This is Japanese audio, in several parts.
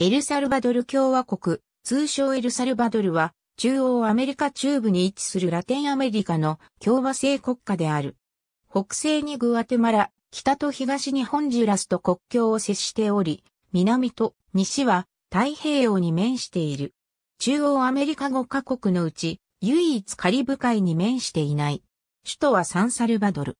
エルサルバドル共和国、通称エルサルバドルは、中央アメリカ中部に位置するラテンアメリカの共和制国家である。北西にグアテマラ、北と東にホンジュラスと国境を接しており、南と西は太平洋に面している。中央アメリカ5カ国のうち、唯一カリブ海に面していない。首都はサンサルバドル。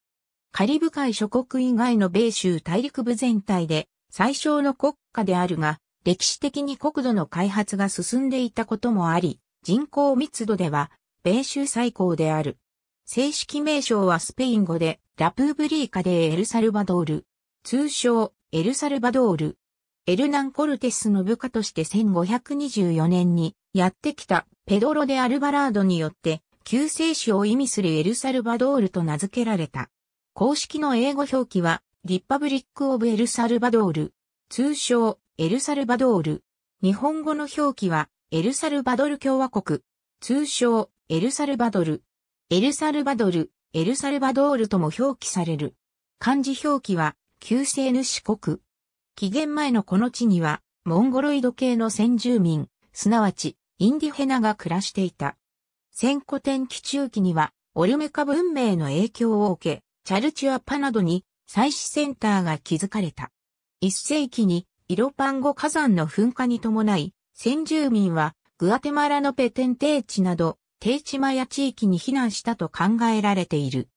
カリブ海諸国以外の米州大陸部全体で最小の国家であるが、歴史的に国土の開発が進んでいたこともあり、人口密度では、米州最高である。正式名称はスペイン語で、ラプーブリーカでエルサルバドール。通称、エルサルバドール。エルナン・コルテスの部下として1524年にやってきたペドロ・デ・アルバラードによって救世主を意味するエルサルバドールと名付けられた。公式の英語表記はリッパブリック・オブ・エルサルバドール。通称エルサルバドール。日本語の表記は、エルサルバドル共和国。通称、エルサルバドル。エルサルバドル、エルサルバドールとも表記される。漢字表記は、旧制主国。紀元前のこの地には、モンゴロイド系の先住民、すなわち、インディヘナが暮らしていた。先古典期中期には、オルメカ文明の影響を受け、チャルチュアパなどに、祭祀センターが築かれた。一世紀に、イロパンゴ火山の噴火に伴い、先住民はグアテマラのペテン低地など、低地マヤ地域に避難したと考えられている。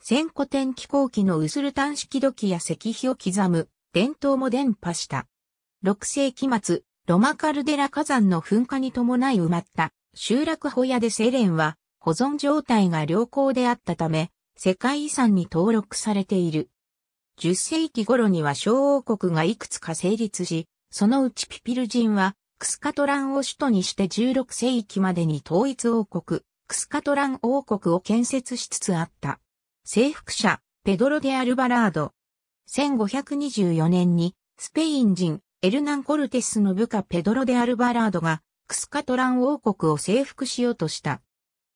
先古典気候期のウスルタン式土器や石碑を刻む伝統も伝播した。6世紀末、ロマカルデラ火山の噴火に伴い埋まった集落ホヤでセレンは保存状態が良好であったため、世界遺産に登録されている。10世紀頃には小王国がいくつか成立し、そのうちピピル人は、クスカトランを首都にして16世紀までに統一王国、クスカトラン王国を建設しつつあった。征服者、ペドロ・デ・アルバラード。1524年に、スペイン人、エルナン・コルテスの部下ペドロ・デ・アルバラードが、クスカトラン王国を征服しようとした。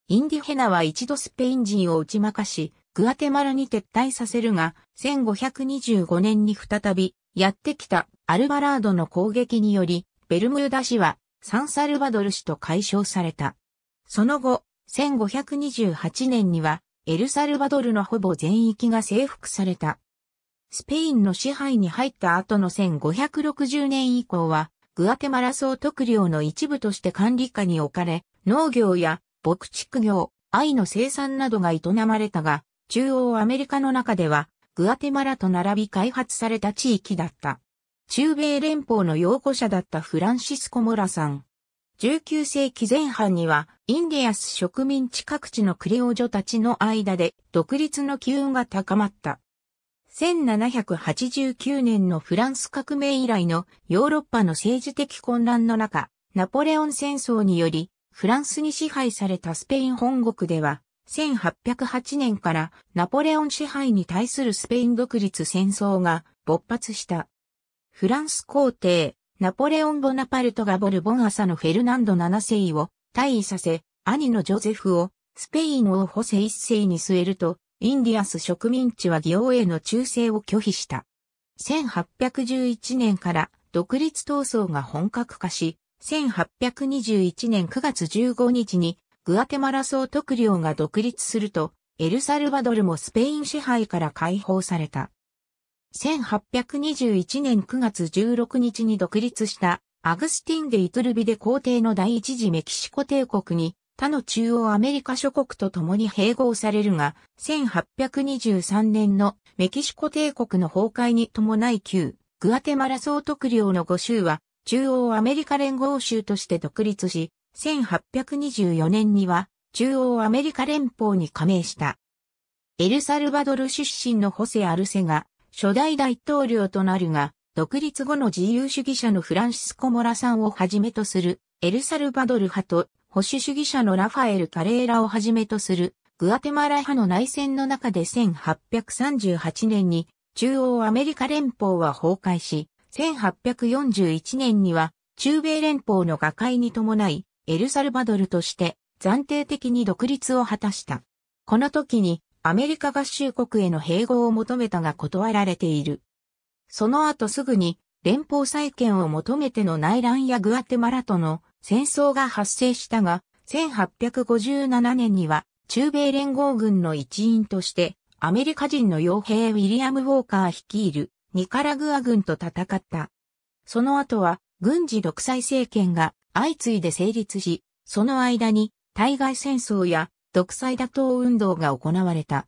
インディヘナは一度スペイン人を打ち負かし、グアテマラに撤退させるが、1525年に再び、やってきたアルバラードの攻撃により、ベルムーダ氏はサンサルバドル氏と解消された。その後、1528年には、エルサルバドルのほぼ全域が征服された。スペインの支配に入った後の1560年以降は、グアテマラ総督領の一部として管理下に置かれ、農業や牧畜業、愛の生産などが営まれたが、中央アメリカの中では、グアテマラと並び開発された地域だった。中米連邦の擁護者だったフランシスコ・モラさん。19世紀前半には、インディアス植民地各地のクレオジョたちの間で独立の機運が高まった。1789年のフランス革命以来のヨーロッパの政治的混乱の中、ナポレオン戦争により、フランスに支配されたスペイン本国では、1808年からナポレオン支配に対するスペイン独立戦争が勃発した。フランス皇帝、ナポレオン・ボナパルトがボルボン朝のフェルナンド7世を退位させ、兄のジョゼフをスペイン王ホセ一世に据えると、インディアス植民地は行への忠誠を拒否した。1811年から独立闘争が本格化し、1821年9月15日にグアテマラ総督領が独立すると、エルサルバドルもスペイン支配から解放された。1821年9月16日に独立したアグスティン・デ・イトゥルビデ皇帝の第一次メキシコ帝国に他の中央アメリカ諸国と共に併合されるが、1823年のメキシコ帝国の崩壊に伴い旧グアテマラ総督領の5州は中央アメリカ連合州として独立し、1824年には中央アメリカ連邦に加盟した。エルサルバドル出身のホセ・アルセが初代大統領となるが、独立後の自由主義者のフランシスコ・モラさんをはじめとするエルサルバドル派と保守主義者のラファエル・カレーラをはじめとするグアテマラ派の内戦の中で1838年に中央アメリカ連邦は崩壊し、1841年には中米連邦の瓦解に伴いエルサルバドルとして暫定的に独立を果たした。この時にアメリカ合衆国への併合を求めたが断られている。その後すぐに連邦再建を求めての内乱やグアテマラとの戦争が発生したが、1857年には中米連合軍の一員としてアメリカ人の傭兵ウィリアム・ウォーカー率いるニカラグア軍と戦った。その後は軍事独裁政権が相次いで成立し、その間に対外戦争や独裁打倒運動が行われた。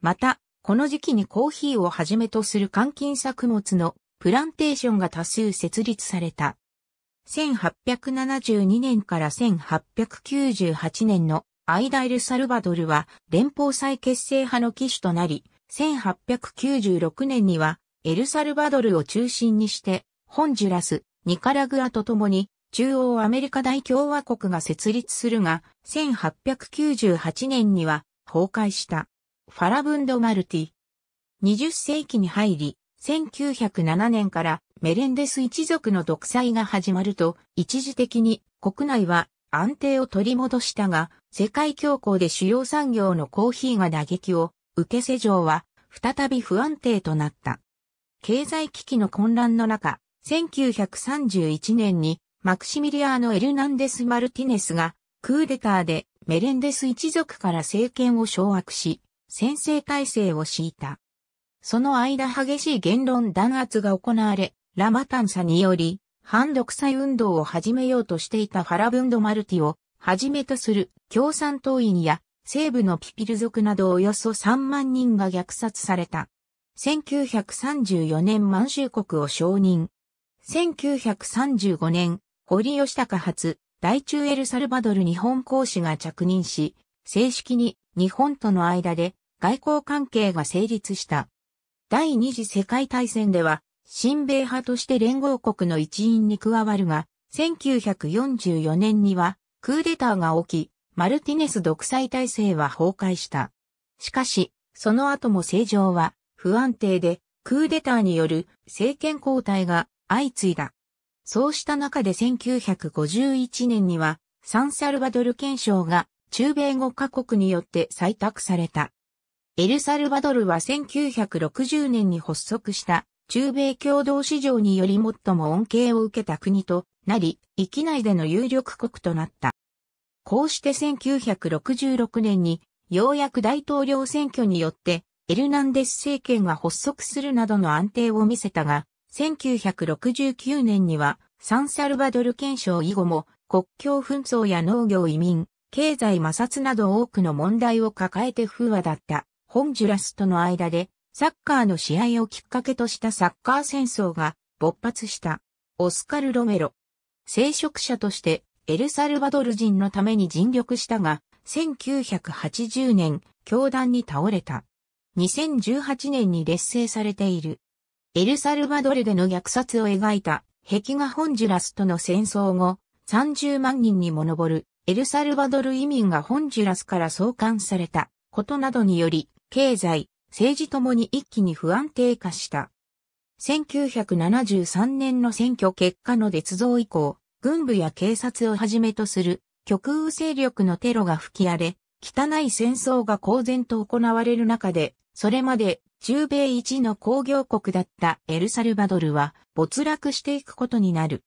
また、この時期にコーヒーをはじめとする換金作物のプランテーションが多数設立された。1872年から1898年の間エルサルバドルは連邦再結成派の機種となり、1896年にはエルサルバドルを中心にして、ホンジュラス、ニカラグアと共に中央アメリカ大共和国が設立するが、1898年には崩壊した。ファラブンド・マルティ。20世紀に入り、1907年からメレンデス一族の独裁が始まると、一時的に国内は安定を取り戻したが、世界恐慌で主要産業のコーヒーが打撃を受け世情は再び不安定となった。経済危機の混乱の中、1931年にマクシミリアーノ・エルナンデス・マルティネスが、クーデターでメレンデス一族から政権を掌握し、先制体制を敷いた。その間激しい言論弾圧が行われ、ラマタンサにより、反独裁運動を始めようとしていたファラブンド・マルティを、はじめとする共産党員や西部のピピル族などおよそ3万人が虐殺された。1934年満州国を承認。1935年、堀吉高発、大中エルサルバドル日本公使が着任し、正式に日本との間で外交関係が成立した。第二次世界大戦では、新米派として連合国の一員に加わるが、1944年にはクーデターが起き、マルティネス独裁体制は崩壊した。しかし、その後も政情は不安定で、クーデターによる政権交代が相次いだ。そうした中で1951年には、サンサルバドル憲章が中米5カ国によって採択された。エルサルバドルは1960年に発足した中米共同市場により最も恩恵を受けた国となり、域内での有力国となった。こうして1966年にようやく大統領選挙によってエルナンデス政権が発足するなどの安定を見せたが、1969年にはサンサルバドル憲章以後も国境紛争や農業移民、経済摩擦など多くの問題を抱えて不和だったホンジュラスとの間でサッカーの試合をきっかけとしたサッカー戦争が勃発したオスカル・ロメロ。聖職者としてエルサルバドル人のために尽力したが1980年教団に倒れた。2018年に劣勢されているエルサルバドルでの虐殺を描いた、壁画ホンジュラスとの戦争後、30万人にも上る、エルサルバドル移民がホンジュラスから送還されたことなどにより、経済、政治ともに一気に不安定化した。1973年の選挙結果の絶造以降、軍部や警察をはじめとする極右勢力のテロが吹き荒れ、汚い戦争が公然と行われる中で、それまで中米一の工業国だったエルサルバドルは没落していくことになる。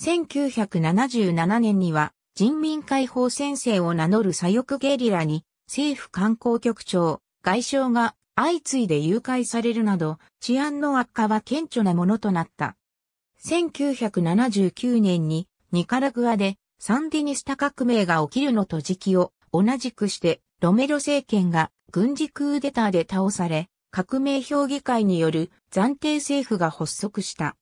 1977年には人民解放戦線を名乗る左翼ゲリラに政府観光局長、外相が相次いで誘拐されるなど治安の悪化は顕著なものとなった。1979年にニカラグアでサンディニスタ革命が起きるのと時期を同じくしてロメロ政権が軍事クーデターで倒され、革命評議会による暫定政府が発足した。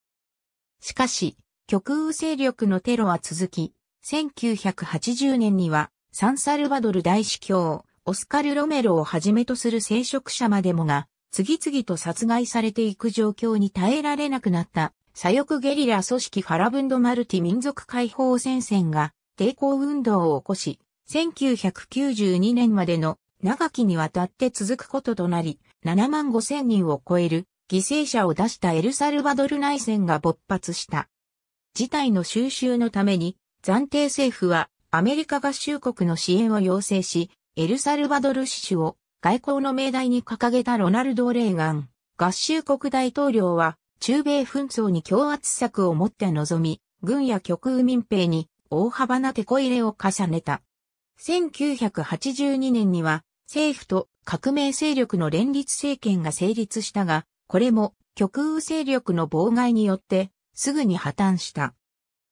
しかし、極右勢力のテロは続き、1980年にはサンサルバドル大司教、オスカル・ロメロをはじめとする聖職者までもが、次々と殺害されていく状況に耐えられなくなった左翼ゲリラ組織ファラブンド・マルティ民族解放戦線が抵抗運動を起こし、1992年までの長きにわたって続くこととなり、7万5千人を超える犠牲者を出したエルサルバドル内戦が勃発した。事態の収拾のために暫定政府はアメリカ合衆国の支援を要請し、エルサルバドル支主を外交の命題に掲げたロナルド・レーガン。合衆国大統領は中米紛争に強圧策を持って臨み、軍や極右民兵に大幅な手こ入れを重ねた。1982年には政府と革命勢力の連立政権が成立したが、これも極右勢力の妨害によってすぐに破綻した。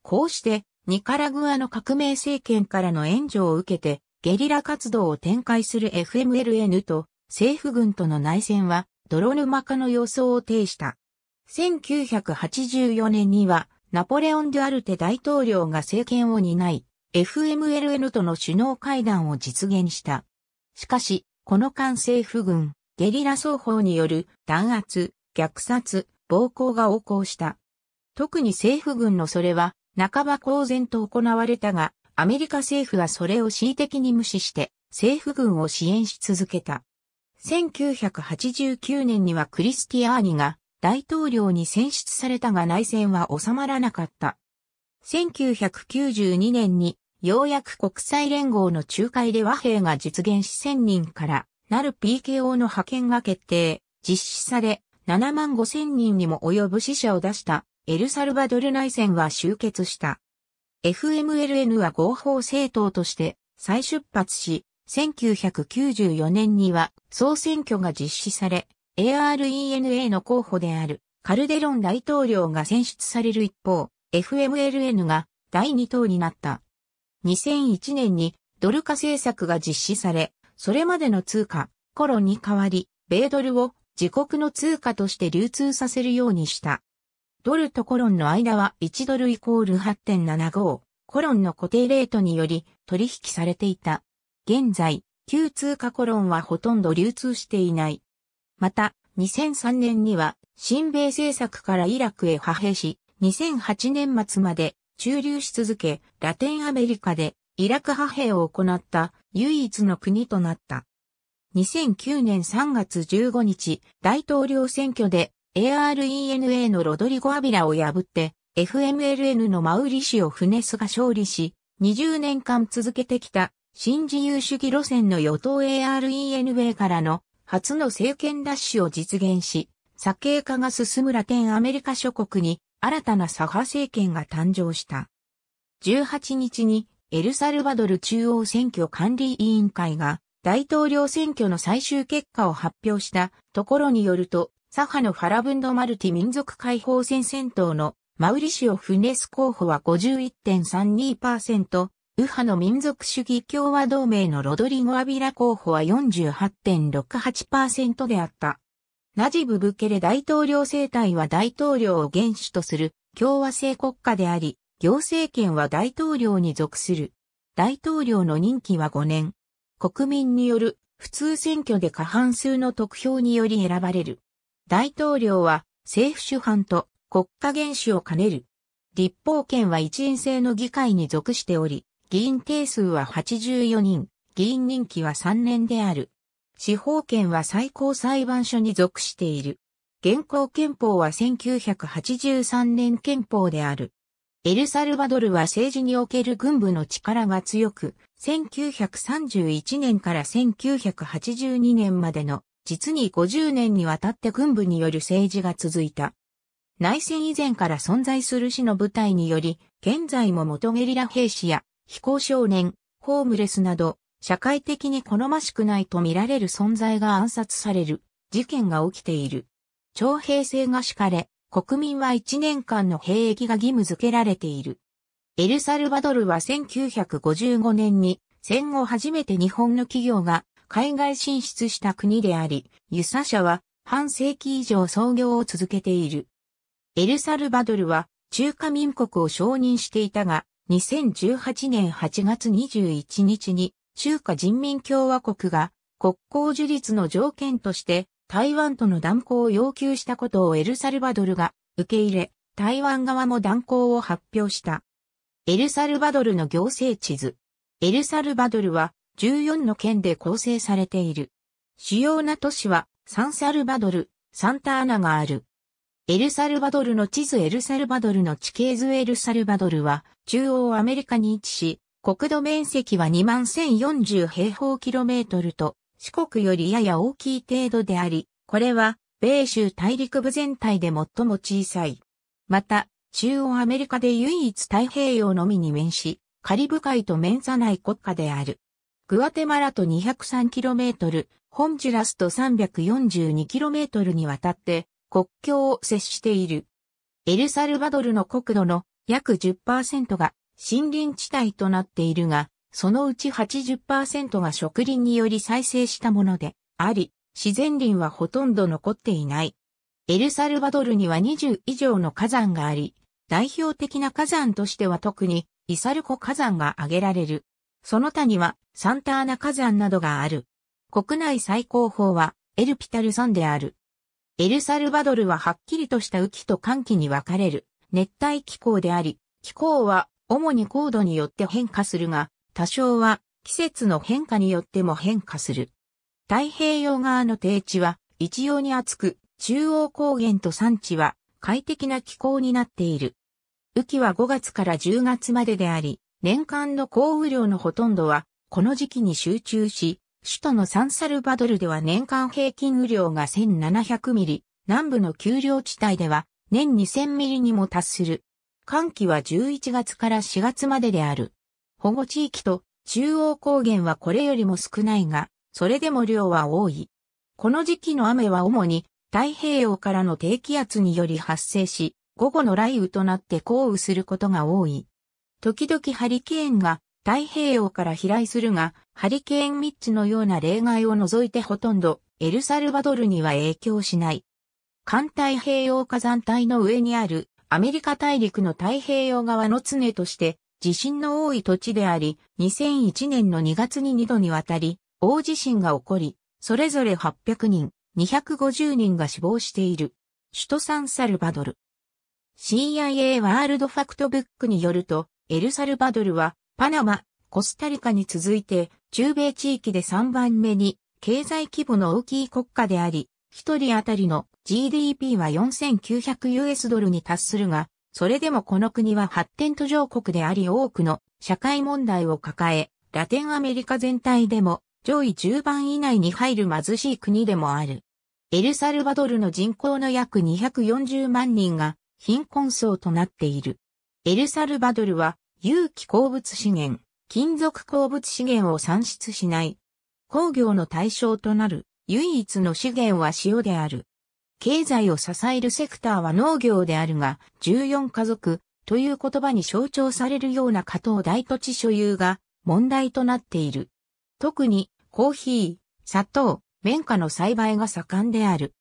こうしてニカラグアの革命政権からの援助を受けてゲリラ活動を展開する FMLN と政府軍との内戦は泥沼化の様相を呈した。1984年にはナポレオン・デュアルテ大統領が政権を担い、FMLN との首脳会談を実現した。しかし、この間政府軍、ゲリラ双方による弾圧、虐殺、暴行が横行した。特に政府軍のそれは、半ば公然と行われたが、アメリカ政府はそれを恣意的に無視して、政府軍を支援し続けた。1989年にはクリスティアーニが大統領に選出されたが内戦は収まらなかった。1992年にようやく国際連合の仲介で和平が実現し1000人からなる PKO の派遣が決定、実施され、7万5千人にも及ぶ死者を出したエルサルバドル内戦は終結した。FMLN は合法政党として再出発し、1994年には総選挙が実施され、ARENA の候補であるカルデロン大統領が選出される一方、FMLN が第2党になった。2001年にドル化政策が実施され、それまでの通貨、コロに代わり、米ドルを自国の通貨として流通させるようにした。ドルとコロンの間は1ドルイコール8.75、コロンの固定レートにより取引されていた。現在、旧通貨コロンはほとんど流通していない。また、2003年には、新米政策からイラクへ派兵し、2008年末まで駐留し続け、ラテンアメリカでイラク派兵を行った唯一の国となった。2009年3月15日、大統領選挙で ARENA のロドリゴ・アビラを破って FMLN のマウリシオ・フネスが勝利し、20年間続けてきた新自由主義路線の与党 ARENA からの初の政権奪取を実現し、左傾化が進むラテンアメリカ諸国に新たな左派政権が誕生した。18日にエルサルバドル中央選挙管理委員会が大統領選挙の最終結果を発表したところによると、左派のファラブンドマルティ民族解放戦戦闘のマウリシオ・フネス候補は51.32%、右派の民族主義共和同盟のロドリゴ・アビラ候補は48.68%であった。ナジブ・ブケレ大統領政体は大統領を元首とする共和制国家であり、行政権は大統領に属する。大統領の任期は5年。国民による普通選挙で過半数の得票により選ばれる。大統領は政府主犯と国家元首を兼ねる。立法権は一員制の議会に属しており、議員定数は84人、議員任期は3年である。司法権は最高裁判所に属している。現行憲法は1983年憲法である。エルサルバドルは政治における軍部の力が強く、1931年から1982年までの実に50年にわたって軍部による政治が続いた。内戦以前から存在する死の部隊により、現在も元ゲリラ兵士や非行少年、ホームレスなど社会的に好ましくないと見られる存在が暗殺される事件が起きている。徴兵制が敷かれ、国民は1年間の兵役が義務付けられている。エルサルバドルは1955年に戦後初めて日本の企業が海外進出した国であり、ユサ社は半世紀以上創業を続けている。エルサルバドルは中華民国を承認していたが、2018年8月21日に中華人民共和国が国交樹立の条件として台湾との断交を要求したことをエルサルバドルが受け入れ、台湾側も断交を発表した。エルサルバドルの行政地図。エルサルバドルは14の県で構成されている。主要な都市はサンサルバドル、サンターナがある。エルサルバドルの地図エルサルバドルの地形図エルサルバドルは中央アメリカに位置し、国土面積は21,040平方キロメートルと、四国よりやや大きい程度であり、これは、米州大陸部全体で最も小さい。また、中央アメリカで唯一太平洋のみに面し、カリブ海と面さない国家である。グアテマラと 203km、ホンジュラスと 342km にわたって国境を接している。エルサルバドルの国土の約10%が森林地帯となっているが、そのうち80%が植林により再生したものであり、自然林はほとんど残っていない。エルサルバドルには20以上の火山があり、代表的な火山としては特にイサルコ火山が挙げられる。その他にはサンターナ火山などがある。国内最高峰はエルピタル山である。エルサルバドルははっきりとした雨季と寒季に分かれる熱帯気候であり、気候は主に高度によって変化するが、多少は季節の変化によっても変化する。太平洋側の低地は一様に厚く、中央高原と山地は快適な気候になっている。雨季は5月から10月までであり、年間の降雨量のほとんどは、この時期に集中し、首都のサンサルバドルでは年間平均雨量が1700ミリ、南部の丘陵地帯では年2000ミリにも達する。寒気は11月から4月までである。保護地域と中央高原はこれよりも少ないが、それでも量は多い。この時期の雨は主に太平洋からの低気圧により発生し、午後の雷雨となって降雨することが多い。時々ハリケーンが太平洋から飛来するが、ハリケーンミッチのような例外を除いてほとんどエルサルバドルには影響しない。環太平洋火山帯の上にあるアメリカ大陸の太平洋側の常として地震の多い土地であり、2001年の2月に2度にわたり大地震が起こり、それぞれ800人、250人が死亡している。首都サンサルバドル。CIA ワールドファクトブックによると、エルサルバドルはパナマ、コスタリカに続いて中米地域で3番目に経済規模の大きい国家であり、1人当たりの GDP は 4900US ドルに達するが、それでもこの国は発展途上国であり多くの社会問題を抱え、ラテンアメリカ全体でも上位10番以内に入る貧しい国でもある。エルサルバドルの人口の約240万人が貧困層となっている。エルサルバドルは有機鉱物資源、金属鉱物資源を産出しない。工業の対象となる唯一の資源は塩である。経済を支えるセクターは農業であるが、14家族という言葉に象徴されるような加藤大土地所有が問題となっている。特にコーヒー、砂糖、綿花の栽培が盛んである。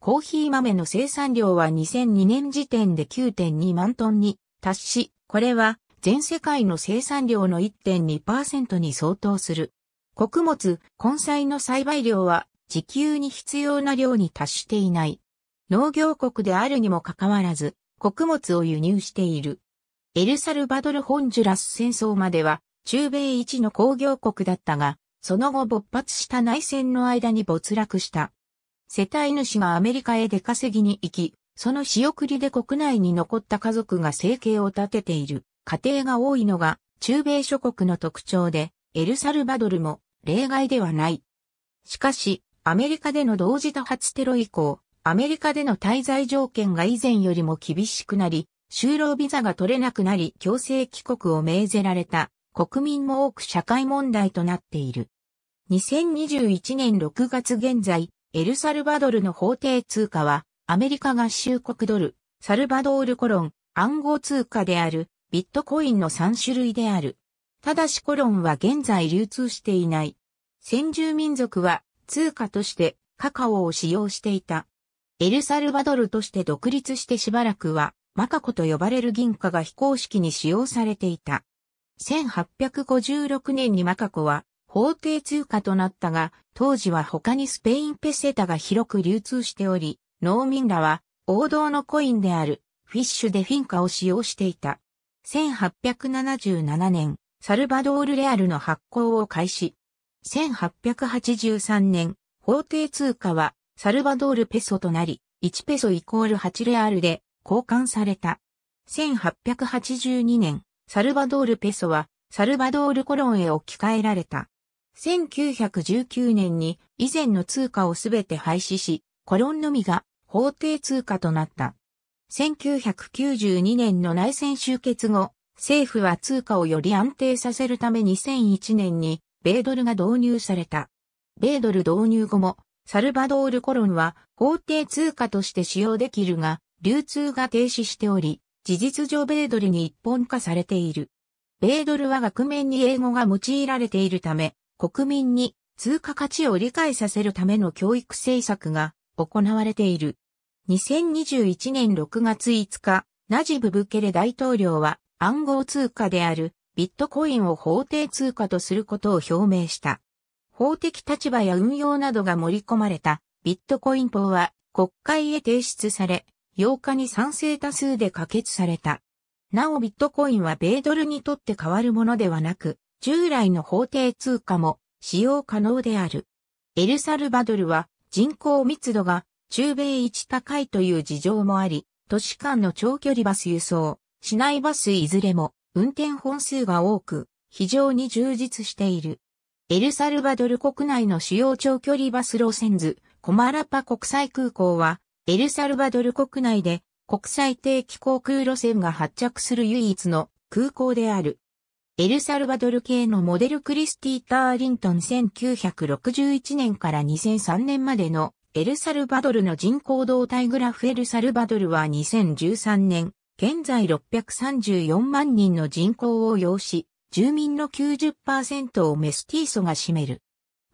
コーヒー豆の生産量は2002年時点で9.2万トンに達し、これは全世界の生産量の1.2%に相当する。穀物、根菜の栽培量は時給に必要な量に達していない。農業国であるにもかかわらず、穀物を輸入している。エルサルバドル・ホンジュラス戦争までは、中米一の工業国だったが、その後勃発した内戦の間に没落した。世帯主がアメリカへ出稼ぎに行き、その仕送りで国内に残った家族が生計を立てている家庭が多いのが中米諸国の特徴で、エルサルバドルも例外ではない。しかし、アメリカでの同時多発テロ以降、アメリカでの滞在条件が以前よりも厳しくなり、就労ビザが取れなくなり強制帰国を命ぜられた国民も多く社会問題となっている。2021年6月現在、エルサルバドルの法定通貨は、アメリカ合衆国ドル、サルバドールコロン、暗号通貨である、ビットコインの3種類である。ただしコロンは現在流通していない。先住民族は通貨としてカカオを使用していた。エルサルバドルとして独立してしばらくは、マカコと呼ばれる銀貨が非公式に使用されていた。1856年にマカコは法定通貨となったが、当時は他にスペインペセタが広く流通しており、農民らは王道のコインであるフィッシュでフィンカを使用していた。1877年、サルバドールレアルの発行を開始。1883年、法定通貨はサルバドールペソとなり、1ペソイコール8レアルで交換された。1882年、サルバドールペソはサルバドールコロンへ置き換えられた。1919年に以前の通貨をすべて廃止し、コロンのみが法定通貨となった。1992年の内戦終結後、政府は通貨をより安定させるため2001年に米ドルが導入された。米ドル導入後もサルバドールコロンは法定通貨として使用できるが、流通が停止しており、事実上米ドルに一本化されている。米ドルは額面に英語が用いられているため、国民に通貨価値を理解させるための教育政策が行われている。2021年6月5日、ナジブ・ブケレ大統領は暗号通貨であるビットコインを法定通貨とすることを表明した。法的立場や運用などが盛り込まれたビットコイン法は国会へ提出され、8日に賛成多数で可決された。なおビットコインは米ドルにとって変わるものではなく、従来の法定通貨も使用可能である。エルサルバドルは人口密度が中米一高いという事情もあり、都市間の長距離バス輸送、市内バスいずれも運転本数が多く、非常に充実している。エルサルバドル国内の主要長距離バス路線図、コマラパ国際空港は、エルサルバドル国内で国際定期航空路線が発着する唯一の空港である。エルサルバドル系のモデルクリスティ・ターリントン1961年から2003年までのエルサルバドルの人口動態グラフエルサルバドルは2013年、現在634万人の人口を要し、住民の90%をメスティーソが占める。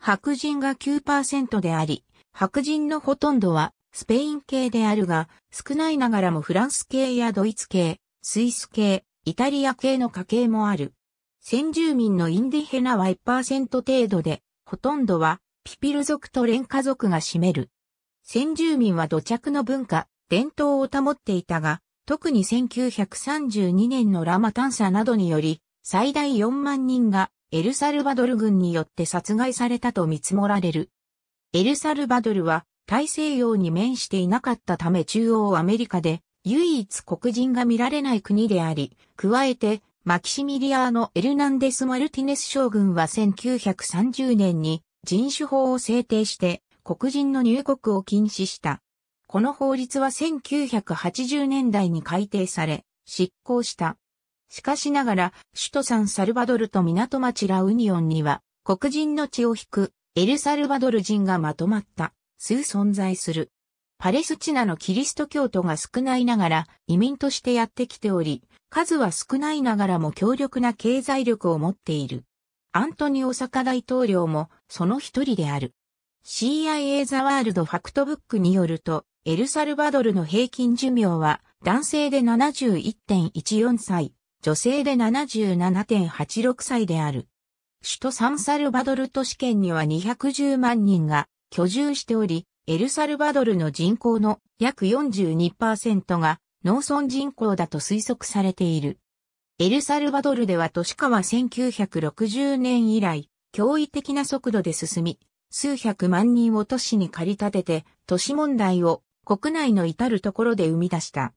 白人が9%であり、白人のほとんどはスペイン系であるが、少ないながらもフランス系やドイツ系、スイス系、イタリア系の家系もある。先住民のインディヘナは1%程度で、ほとんどはピピル族とレンカ族が占める。先住民は土着の文化、伝統を保っていたが、特に1932年のラマ探査などにより、最大4万人がエルサルバドル軍によって殺害されたと見積もられる。エルサルバドルは大西洋に面していなかったため中央アメリカで唯一黒人が見られない国であり、加えてマキシミリアーノ・エルナンデス・マルティネス将軍は1930年に人種法を制定して黒人の入国を禁止した。この法律は1980年代に改定され、執行した。しかしながら、首都サンサルバドルと港町ラウニオンには、黒人の血を引く、エルサルバドル人がまとまった、数存在する。パレスチナのキリスト教徒が少ないながら移民としてやってきており、数は少ないながらも強力な経済力を持っている。アントニオ・サカ大統領もその一人である。CIA ザワールドファクトブックによると、エルサルバドルの平均寿命は男性で71.14歳、女性で77.86歳である。首都サンサルバドル都市圏には210万人が居住しており、エルサルバドルの人口の約42%が農村人口だと推測されている。エルサルバドルでは都市化は1960年以来、驚異的な速度で進み、数百万人を都市に借り立てて、都市問題を国内の至るところで生み出した。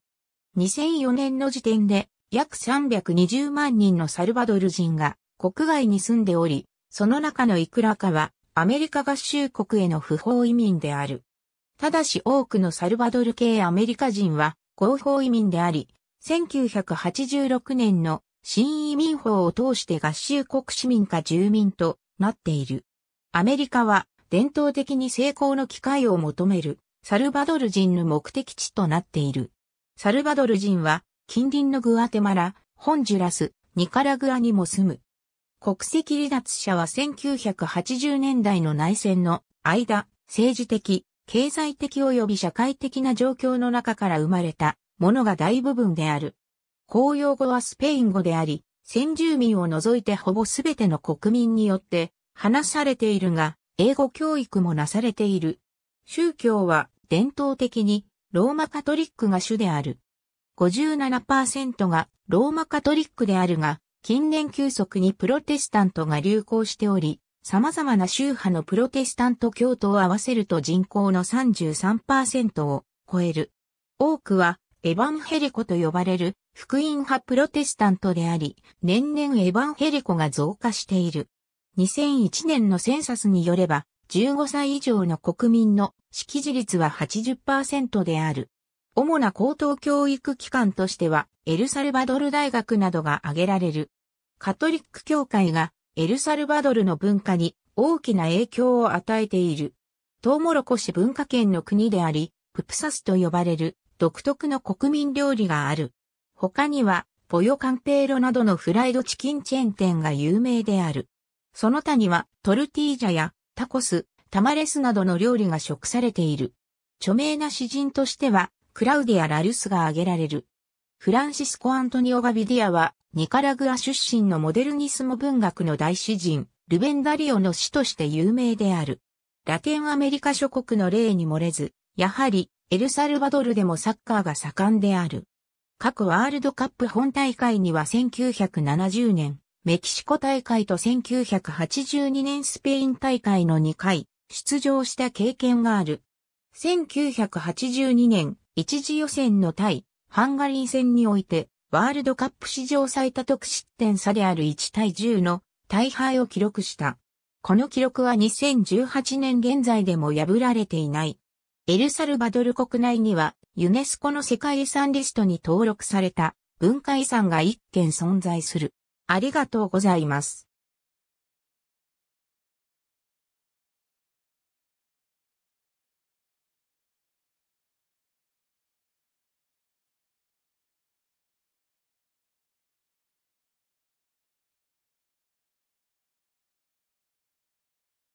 2004年の時点で約320万人のサルバドル人が国外に住んでおり、その中のいくらかはアメリカ合衆国への不法移民である。ただし多くのサルバドル系アメリカ人は合法移民であり、1986年の新移民法を通して合衆国市民か住民となっている。アメリカは伝統的に成功の機会を求めるサルバドル人の目的地となっている。サルバドル人は近隣のグアテマラ、ホンジュラス、ニカラグアにも住む。国籍離脱者は1980年代の内戦の間、政治的、経済的及び社会的な状況の中から生まれたものが大部分である。公用語はスペイン語であり、先住民を除いてほぼ全ての国民によって話されているが、英語教育もなされている。宗教は伝統的にローマカトリックが主である。57%がローマカトリックであるが、近年急速にプロテスタントが流行しており、様々な宗派のプロテスタント教徒を合わせると人口の33%を超える。多くはエヴァンヘリコと呼ばれる福音派プロテスタントであり、年々エヴァンヘリコが増加している。2001年のセンサスによれば、15歳以上の国民の識字率は80%である。主な高等教育機関としては、エルサルバドル大学などが挙げられる。カトリック教会がエルサルバドルの文化に大きな影響を与えている。トウモロコシ文化圏の国であり、ププサスと呼ばれる独特の国民料理がある。他には、ポヨカンペーロなどのフライドチキンチェーン店が有名である。その他には、トルティージャやタコス、タマレスなどの料理が食されている。著名な詩人としては、クラウディア・ラルスが挙げられる。フランシスコ・アントニオ・ガビディアは、ニカラグア出身のモデルニスモ文学の大詩人、ルベンダリオの詩として有名である。ラテンアメリカ諸国の例に漏れず、やはり、エルサルバドルでもサッカーが盛んである。各ワールドカップ本大会には1970年、メキシコ大会と1982年スペイン大会の2回、出場した経験がある。1982年、一次予選の対ハンガリー戦において、ワールドカップ史上最多得失点差である1対10の大敗を記録した。この記録は2018年現在でも破られていない。エルサルバドル国内にはユネスコの世界遺産リストに登録された文化遺産が一件存在する。ありがとうございます。